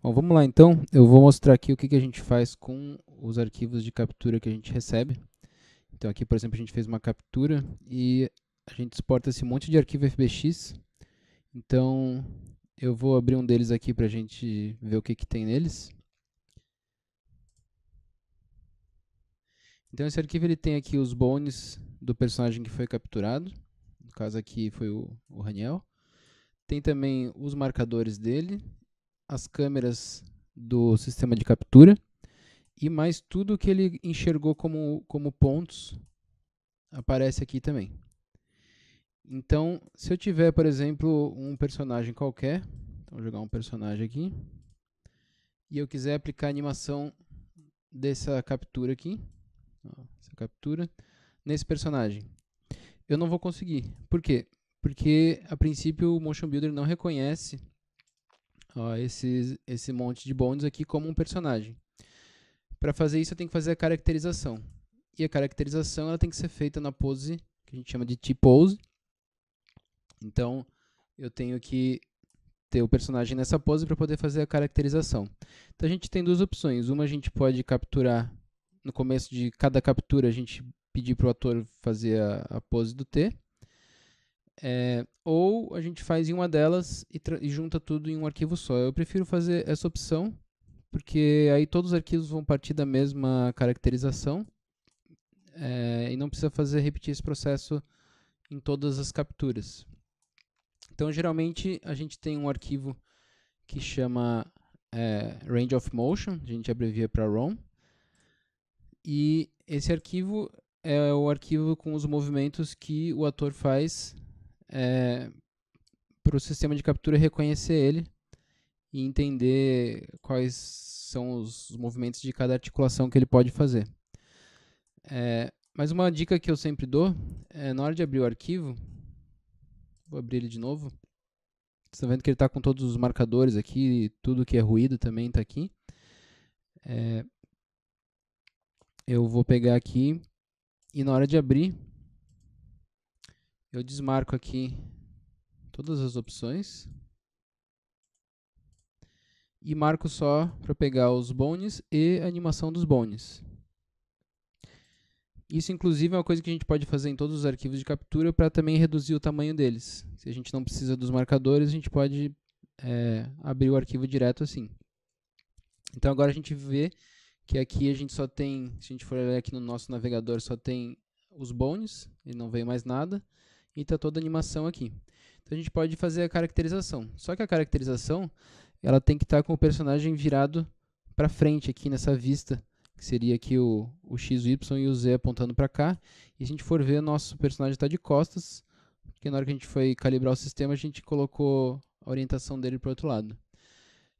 Bom, vamos lá então, eu vou mostrar aqui o que, que a gente faz com os arquivos de captura que a gente recebe. Então aqui, por exemplo, a gente fez uma captura e a gente exporta esse monte de arquivo FBX. Então eu vou abrir um deles aqui para a gente ver o que, que tem neles. Então esse arquivo ele tem aqui os bones do personagem que foi capturado. No caso aqui foi o, o Raniel. Tem também os marcadores dele, as câmeras do sistema de captura e mais tudo que ele enxergou como, como pontos aparece aqui também. Então, se eu tiver, por exemplo, um personagem qualquer, então vou jogar um personagem aqui, e eu quiser aplicar a animação dessa captura aqui, essa captura, nesse personagem, eu não vou conseguir. Por quê? Porque, a princípio, o Motion Builder não reconhece ó, esses, esse monte de bônus aqui como um personagem. Para fazer isso, eu tenho que fazer a caracterização. E a caracterização ela tem que ser feita na pose que a gente chama de T-pose. Então, eu tenho que ter o personagem nessa pose para poder fazer a caracterização. Então, a gente tem duas opções. Uma, a gente pode capturar, no começo de cada captura, a gente pedir para o ator fazer a, a pose do T. É, ou a gente faz em uma delas e, e, junta tudo em um arquivo só. Eu prefiro fazer essa opção, porque aí todos os arquivos vão partir da mesma caracterização é, e não precisa fazer repetir esse processo em todas as capturas. Então, geralmente, a gente tem um arquivo que chama é, Range of Motion, a gente abrevia para ROM, e esse arquivo é o arquivo com os movimentos que o ator faz é, para o sistema de captura reconhecer ele e entender quais são os movimentos de cada articulação que ele pode fazer. É, mas uma dica que eu sempre dou é na hora de abrir o arquivo, vou abrir ele de novo. Você está vendo que ele está com todos os marcadores aqui, tudo que é ruído também está aqui. É, eu vou pegar aqui e na hora de abrir, eu desmarco aqui todas as opções e marco só para pegar os bones e a animação dos bones. Isso, inclusive, é uma coisa que a gente pode fazer em todos os arquivos de captura para também reduzir o tamanho deles. Se a gente não precisa dos marcadores, a gente pode é, abrir o arquivo direto assim. Então agora a gente vê que aqui a gente só tem, se a gente for olhar aqui no nosso navegador, só tem os bones e não veio mais nada e está toda a animação aqui. Então a gente pode fazer a caracterização. Só que a caracterização ela tem que estar tá com o personagem virado para frente aqui nessa vista, que seria aqui o, o X, o Y e o Z apontando para cá. E a gente for ver, nosso personagem está de costas, porque na hora que a gente foi calibrar o sistema, a gente colocou a orientação dele para o outro lado.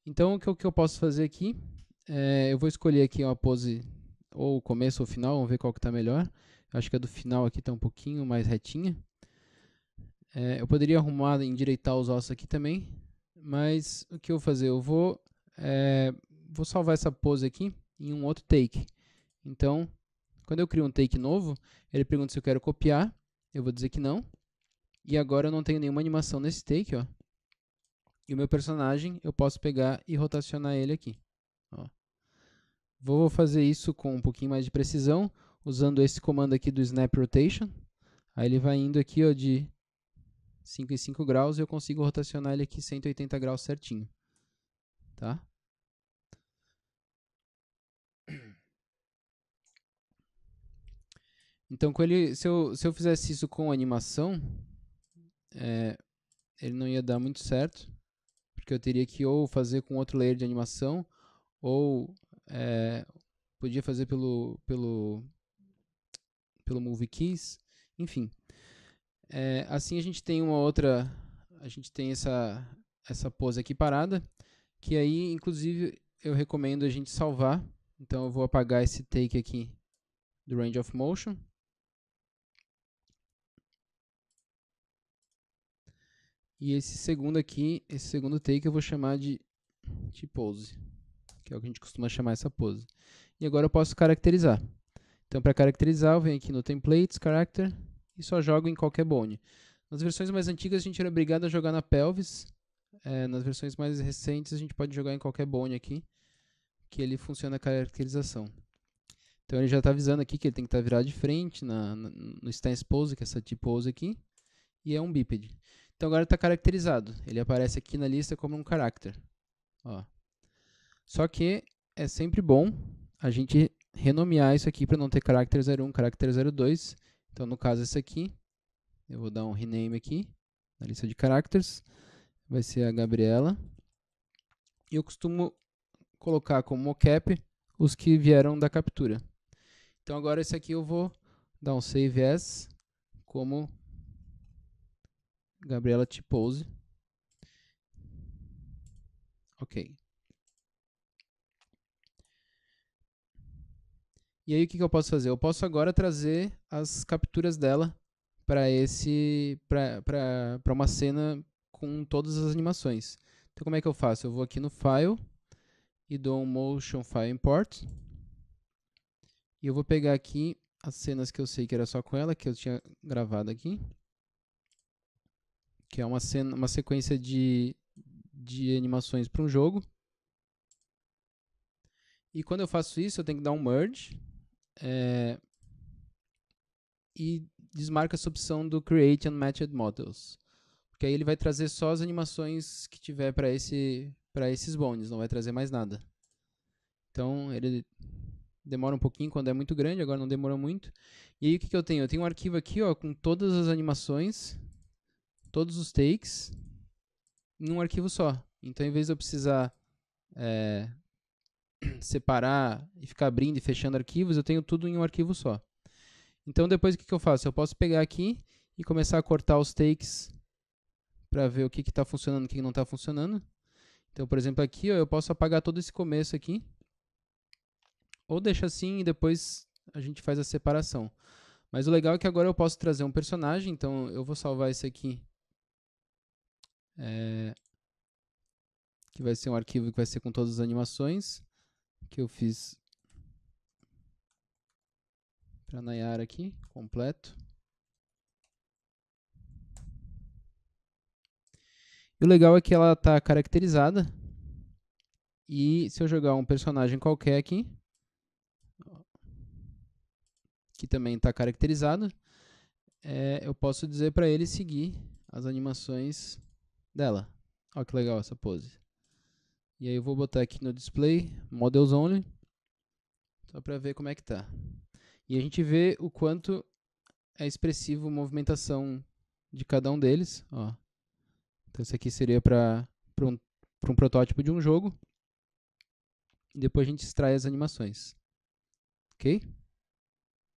Então o que, o que eu posso fazer aqui, é, eu vou escolher aqui uma pose ou começo ou final, vamos ver qual que está melhor. Acho que a do final aqui está um pouquinho mais retinha. É, eu poderia arrumar, endireitar os ossos aqui também, mas o que eu vou fazer? Eu vou, é, vou salvar essa pose aqui em um outro take. Então, quando eu crio um take novo, ele pergunta se eu quero copiar, eu vou dizer que não. E agora eu não tenho nenhuma animação nesse take, ó. E o meu personagem, eu posso pegar e rotacionar ele aqui. Ó. Vou fazer isso com um pouquinho mais de precisão, usando esse comando aqui do Snap Rotation. Aí ele vai indo aqui ó, de 5 e 5 graus, eu consigo rotacionar ele aqui 180 graus certinho. Tá? Então, com ele, se eu, se eu fizesse isso com animação, é, ele não ia dar muito certo, porque eu teria que ou fazer com outro layer de animação, ou é, podia fazer pelo, pelo, pelo Move Keys, enfim. É, assim a gente tem uma outra, a gente tem essa, essa pose aqui parada, que aí inclusive eu recomendo a gente salvar. Então eu vou apagar esse take aqui do Range of Motion. E esse segundo aqui, esse segundo take eu vou chamar de, pose, que é o que a gente costuma chamar essa pose. E agora eu posso caracterizar. Então para caracterizar eu venho aqui no Templates, Character, e só jogo em qualquer bone. Nas versões mais antigas a gente era obrigado a jogar na pelvis. É, nas versões mais recentes a gente pode jogar em qualquer bone aqui, que ele funciona a caracterização. Então ele já está avisando aqui que ele tem que estar tá virado de frente na, na, no stance pose, que é essa tipo pose aqui, e é um bípede. Então agora está caracterizado. Ele aparece aqui na lista como um character. Ó. Só que é sempre bom a gente renomear isso aqui para não ter character 01, character 02 então, no caso, esse aqui, eu vou dar um rename aqui, na lista de caracteres, vai ser a Gabriela. E eu costumo colocar como mocap os que vieram da captura. Então, agora esse aqui eu vou dar um save as como Gabriela pose. Ok. E aí o que, que eu posso fazer? Eu posso agora trazer as capturas dela para esse para uma cena com todas as animações. Então como é que eu faço? Eu vou aqui no File e dou um Motion File Import. E eu vou pegar aqui as cenas que eu sei que era só com ela, que eu tinha gravado aqui. Que é uma, cena, uma sequência de, de animações para um jogo. E quando eu faço isso, eu tenho que dar um merge. É, e desmarca essa opção do Create Unmatched Models. Porque aí ele vai trazer só as animações que tiver para esse, esses bones, não vai trazer mais nada. Então ele demora um pouquinho quando é muito grande, agora não demora muito. E aí o que, que eu tenho? Eu tenho um arquivo aqui ó, com todas as animações, todos os takes, em um arquivo só. Então em vez de eu precisar é, separar e ficar abrindo e fechando arquivos, eu tenho tudo em um arquivo só. Então depois o que, que eu faço? Eu posso pegar aqui e começar a cortar os takes para ver o que está funcionando e o que, que não está funcionando. Então, por exemplo, aqui ó, eu posso apagar todo esse começo aqui. Ou deixa assim e depois a gente faz a separação. Mas o legal é que agora eu posso trazer um personagem, então eu vou salvar esse aqui. É... Que vai ser um arquivo que vai ser com todas as animações que eu fiz para Nayara aqui, completo. E o legal é que ela está caracterizada. E se eu jogar um personagem qualquer aqui, que também está caracterizado, é, eu posso dizer para ele seguir as animações dela. Olha que legal essa pose. E aí eu vou botar aqui no display models only, só para ver como é que tá. E a gente vê o quanto é expressivo a movimentação de cada um deles. Ó. Então isso aqui seria para um, um protótipo de um jogo. E depois a gente extrai as animações. Ok?